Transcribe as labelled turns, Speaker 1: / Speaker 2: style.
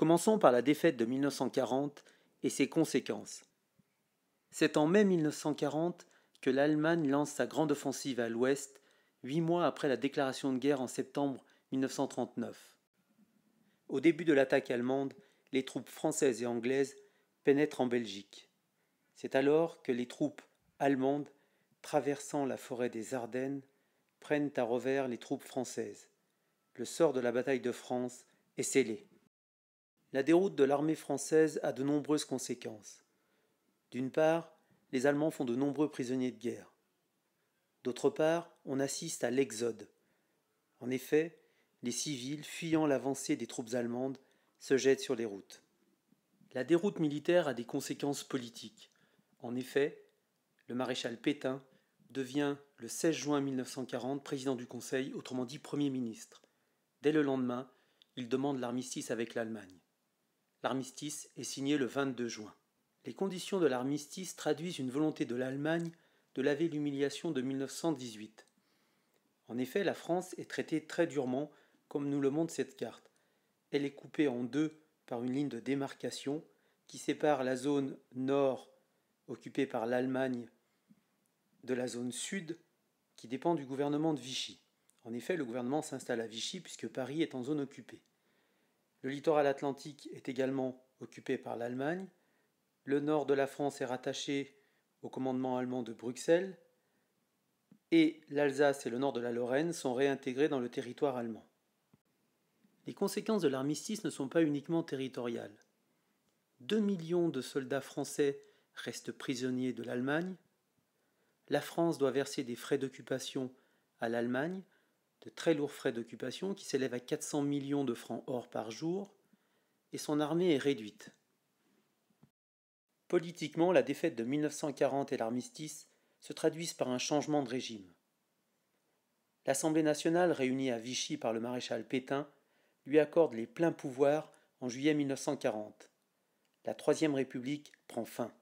Speaker 1: Commençons par la défaite de 1940 et ses conséquences. C'est en mai 1940 que l'Allemagne lance sa grande offensive à l'ouest, huit mois après la déclaration de guerre en septembre 1939. Au début de l'attaque allemande, les troupes françaises et anglaises pénètrent en Belgique. C'est alors que les troupes allemandes, traversant la forêt des Ardennes, prennent à revers les troupes françaises. Le sort de la bataille de France est scellé. La déroute de l'armée française a de nombreuses conséquences. D'une part, les Allemands font de nombreux prisonniers de guerre. D'autre part, on assiste à l'exode. En effet, les civils, fuyant l'avancée des troupes allemandes, se jettent sur les routes. La déroute militaire a des conséquences politiques. En effet, le maréchal Pétain devient le 16 juin 1940 président du Conseil, autrement dit Premier ministre. Dès le lendemain, il demande l'armistice avec l'Allemagne. L'armistice est signé le 22 juin. Les conditions de l'armistice traduisent une volonté de l'Allemagne de laver l'humiliation de 1918. En effet, la France est traitée très durement, comme nous le montre cette carte. Elle est coupée en deux par une ligne de démarcation qui sépare la zone nord, occupée par l'Allemagne, de la zone sud, qui dépend du gouvernement de Vichy. En effet, le gouvernement s'installe à Vichy puisque Paris est en zone occupée. Le littoral atlantique est également occupé par l'Allemagne. Le nord de la France est rattaché au commandement allemand de Bruxelles. Et l'Alsace et le nord de la Lorraine sont réintégrés dans le territoire allemand. Les conséquences de l'armistice ne sont pas uniquement territoriales. 2 millions de soldats français restent prisonniers de l'Allemagne. La France doit verser des frais d'occupation à l'Allemagne de très lourds frais d'occupation qui s'élèvent à 400 millions de francs or par jour, et son armée est réduite. Politiquement, la défaite de 1940 et l'armistice se traduisent par un changement de régime. L'Assemblée nationale, réunie à Vichy par le maréchal Pétain, lui accorde les pleins pouvoirs en juillet 1940. La Troisième République prend fin.